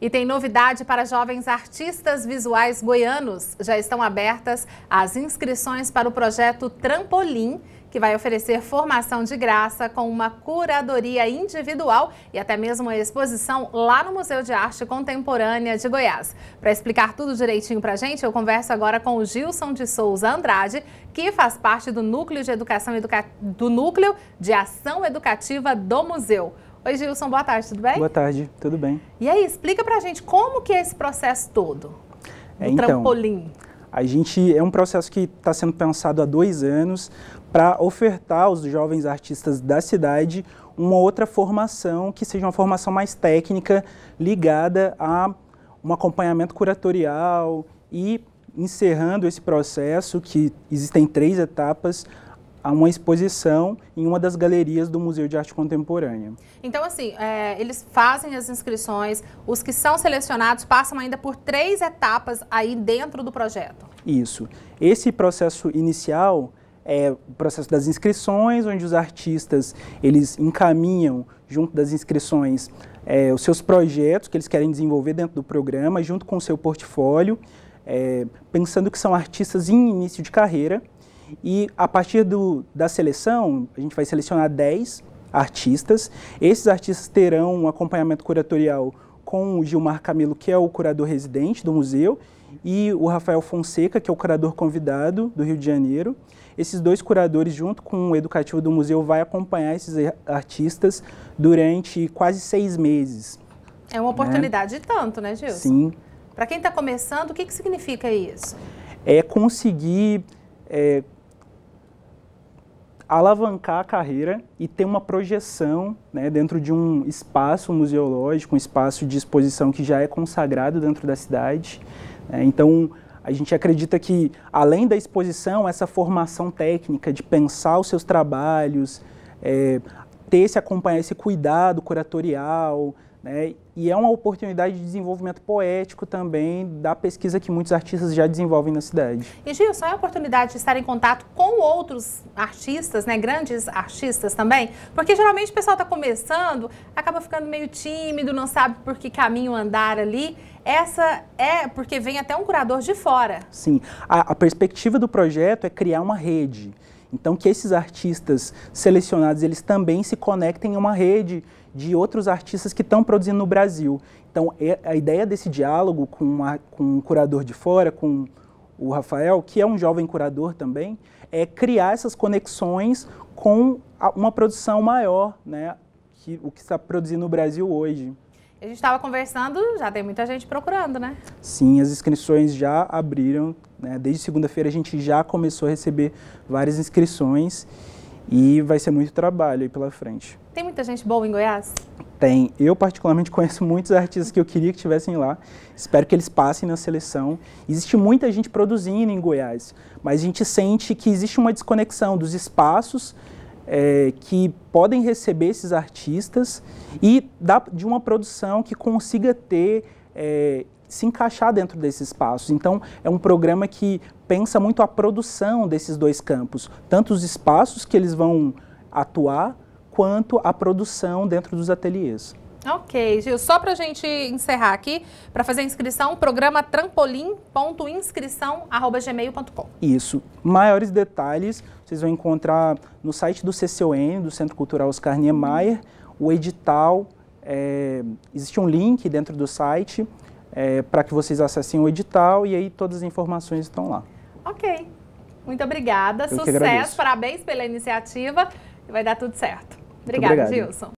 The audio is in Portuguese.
E tem novidade para jovens artistas visuais goianos. Já estão abertas as inscrições para o projeto Trampolim, que vai oferecer formação de graça com uma curadoria individual e até mesmo uma exposição lá no Museu de Arte Contemporânea de Goiás. Para explicar tudo direitinho para a gente, eu converso agora com o Gilson de Souza Andrade, que faz parte do Núcleo de Educação Educa... do Núcleo de Ação Educativa do Museu. Oi, Gilson, boa tarde, tudo bem? Boa tarde, tudo bem. E aí, explica pra gente como que é esse processo todo é, do é, então, trampolim. A gente é um processo que está sendo pensado há dois anos para ofertar aos jovens artistas da cidade uma outra formação que seja uma formação mais técnica ligada a um acompanhamento curatorial e encerrando esse processo que existem três etapas a uma exposição em uma das galerias do Museu de Arte Contemporânea. Então, assim, é, eles fazem as inscrições, os que são selecionados passam ainda por três etapas aí dentro do projeto. Isso. Esse processo inicial é o processo das inscrições, onde os artistas eles encaminham junto das inscrições é, os seus projetos que eles querem desenvolver dentro do programa, junto com o seu portfólio, é, pensando que são artistas em início de carreira e a partir do, da seleção, a gente vai selecionar 10 artistas. Esses artistas terão um acompanhamento curatorial com o Gilmar Camilo, que é o curador residente do museu, e o Rafael Fonseca, que é o curador convidado do Rio de Janeiro. Esses dois curadores, junto com o educativo do museu, vai acompanhar esses artistas durante quase seis meses. É uma né? oportunidade né? tanto, né, Gil? Sim. Para quem está começando, o que, que significa isso? É conseguir é, alavancar a carreira e ter uma projeção né, dentro de um espaço museológico, um espaço de exposição que já é consagrado dentro da cidade. Né. então, a gente acredita que, além da exposição, essa formação técnica de pensar os seus trabalhos, é, ter esse acompanhar esse cuidado curatorial, né? E é uma oportunidade de desenvolvimento poético também da pesquisa que muitos artistas já desenvolvem na cidade. E Gil só é a oportunidade de estar em contato com outros artistas, né? grandes artistas também? Porque geralmente o pessoal está começando, acaba ficando meio tímido, não sabe por que caminho andar ali. Essa é porque vem até um curador de fora. Sim, a, a perspectiva do projeto é criar uma rede. Então que esses artistas selecionados eles também se conectem a uma rede de outros artistas que estão produzindo no Brasil. Então é, a ideia desse diálogo com, uma, com um curador de fora, com o Rafael, que é um jovem curador também, é criar essas conexões com uma produção maior, né, que o que está produzindo no Brasil hoje. A gente estava conversando, já tem muita gente procurando, né? Sim, as inscrições já abriram, né? Desde segunda-feira a gente já começou a receber várias inscrições e vai ser muito trabalho aí pela frente. Tem muita gente boa em Goiás? Tem. Eu, particularmente, conheço muitos artistas que eu queria que estivessem lá. Espero que eles passem na seleção. Existe muita gente produzindo em Goiás, mas a gente sente que existe uma desconexão dos espaços é, que podem receber esses artistas e da, de uma produção que consiga ter é, se encaixar dentro desses espaços. Então, é um programa que pensa muito a produção desses dois campos, tanto os espaços que eles vão atuar, quanto a produção dentro dos ateliês. Ok, Gil, só para a gente encerrar aqui, para fazer a inscrição, programa trampolim.inscrição.gmail.com. Isso. Maiores detalhes vocês vão encontrar no site do CCON, do Centro Cultural Oscar Niemeyer, o edital, é, existe um link dentro do site, é, para que vocês acessem o edital e aí todas as informações estão lá. Ok. Muito obrigada. Eu Sucesso, parabéns pela iniciativa. Vai dar tudo certo. Obrigada, Gilson.